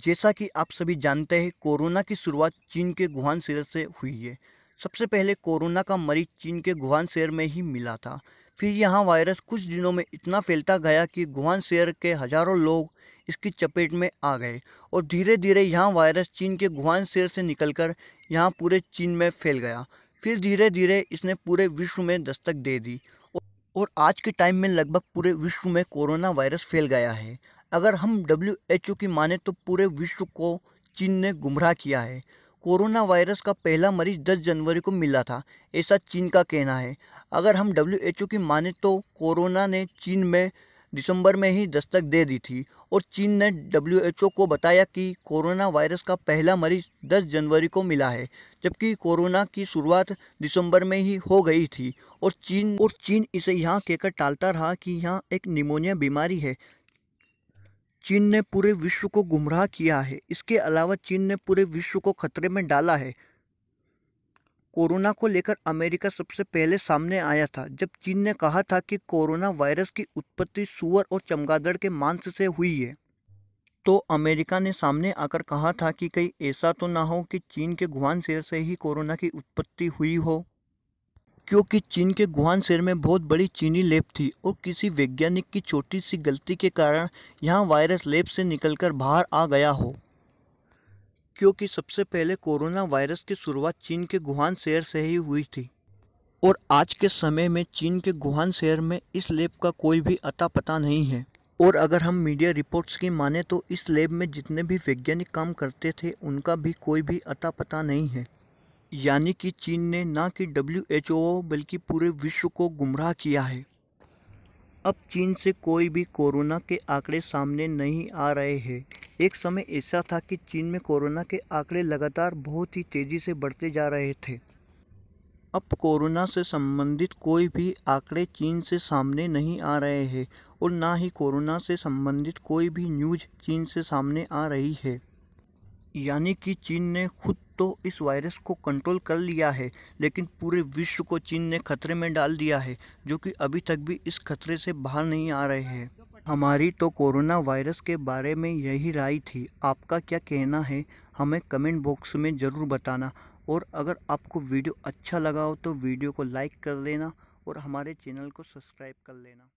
जैसा कि आप सभी जानते हैं कोरोना की शुरुआत चीन के गुहान शहर से हुई है सबसे पहले कोरोना का मरीज चीन के गुहान शहर में ही मिला था फिर यहाँ वायरस कुछ दिनों में इतना फैलता गया कि गुहान शहर के हज़ारों लोग इसकी चपेट में आ गए और धीरे धीरे यहाँ वायरस चीन के गुहान शहर से निकलकर यहाँ पूरे चीन में फैल गया फिर धीरे धीरे इसने पूरे विश्व में दस्तक दे दी और आज के टाइम में लगभग पूरे विश्व में कोरोना वायरस फैल गया है अगर हम डब्ल्यू एच ओ की माने तो पूरे विश्व को चीन ने गुमराह किया है कोरोना वायरस का पहला मरीज 10 जनवरी को मिला था ऐसा चीन का कहना है अगर हम डब्ल्यू एच ओ की माने तो कोरोना ने चीन में दिसंबर में ही दस्तक दे दी थी और चीन ने डब्ल्यू एच ओ को बताया कि कोरोना वायरस का पहला मरीज 10 जनवरी को मिला है जबकि कोरोना की शुरुआत दिसंबर में ही हो गई थी और चीन और चीन इसे यहाँ कहकर टालता रहा कि यहाँ एक निमोनिया बीमारी है चीन ने पूरे विश्व को गुमराह किया है इसके अलावा चीन ने पूरे विश्व को खतरे में डाला है कोरोना को लेकर अमेरिका सबसे पहले सामने आया था जब चीन ने कहा था कि कोरोना वायरस की उत्पत्ति सुअर और चमगादड़ के मांस से हुई है तो अमेरिका ने सामने आकर कहा था कि कहीं ऐसा तो ना हो कि चीन के गुहान शहर से ही कोरोना की उत्पत्ति हुई हो क्योंकि चीन के गुहान शहर में बहुत बड़ी चीनी लेप थी और किसी वैज्ञानिक की छोटी सी गलती के कारण यहाँ वायरस लेप से निकलकर बाहर आ गया हो क्योंकि सबसे पहले कोरोना वायरस की शुरुआत चीन के गुहान शहर से ही हुई थी और आज के समय में चीन के गुहान शहर में इस लेब का कोई भी अता पता नहीं है और अगर हम मीडिया रिपोर्ट्स की माने तो इस लेब में जितने भी वैज्ञानिक काम करते थे उनका भी कोई भी अता पता नहीं है यानी कि चीन ने ना कि डब्ल्यू एच ओ बल्कि पूरे विश्व को गुमराह किया है अब चीन से कोई भी कोरोना के आंकड़े सामने नहीं आ रहे हैं एक समय ऐसा था कि चीन में कोरोना के आंकड़े लगातार बहुत ही तेज़ी से बढ़ते जा रहे थे अब कोरोना से संबंधित कोई भी आंकड़े चीन से सामने नहीं आ रहे हैं और ना ही कोरोना से संबंधित कोई भी न्यूज चीन से सामने आ रही है यानी कि चीन ने खुद तो इस वायरस को कंट्रोल कर लिया है लेकिन पूरे विश्व को चीन ने खतरे में डाल दिया है जो कि अभी तक भी इस खतरे से बाहर नहीं आ रहे हैं हमारी तो कोरोना वायरस के बारे में यही राय थी आपका क्या कहना है हमें कमेंट बॉक्स में ज़रूर बताना और अगर आपको वीडियो अच्छा लगा हो तो वीडियो को लाइक कर लेना और हमारे चैनल को सब्सक्राइब कर लेना